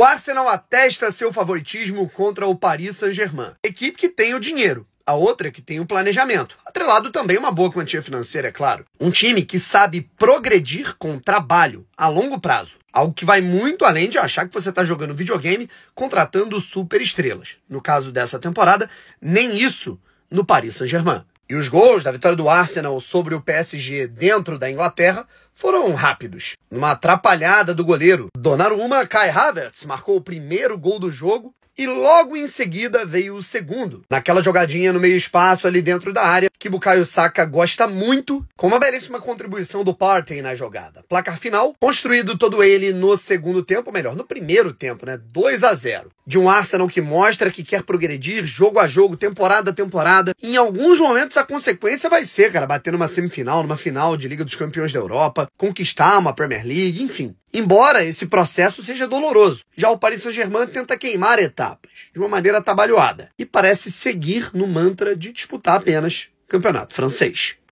O Arsenal atesta seu favoritismo contra o Paris Saint-Germain, equipe que tem o dinheiro. A outra que tem o planejamento, atrelado também uma boa quantia financeira, é claro. Um time que sabe progredir com trabalho a longo prazo, algo que vai muito além de achar que você está jogando videogame contratando superestrelas. No caso dessa temporada, nem isso no Paris Saint-Germain. E os gols da vitória do Arsenal sobre o PSG dentro da Inglaterra foram rápidos. Numa atrapalhada do goleiro, Donnarumma, Kai Havertz marcou o primeiro gol do jogo e logo em seguida veio o segundo. Naquela jogadinha no meio espaço ali dentro da área, que Bukayo Saka gosta muito, com uma belíssima contribuição do Partey na jogada. Placar final, construído todo ele no segundo tempo, melhor, no primeiro tempo, né? 2 a 0. De um Arsenal que mostra que quer progredir jogo a jogo, temporada a temporada. Em alguns momentos a consequência vai ser, cara, bater numa semifinal, numa final de Liga dos Campeões da Europa, conquistar uma Premier League, enfim. Embora esse processo seja doloroso, já o Paris Saint-Germain tenta queimar a etapa etapas, de uma maneira atabalhoada, e parece seguir no mantra de disputar apenas campeonato francês.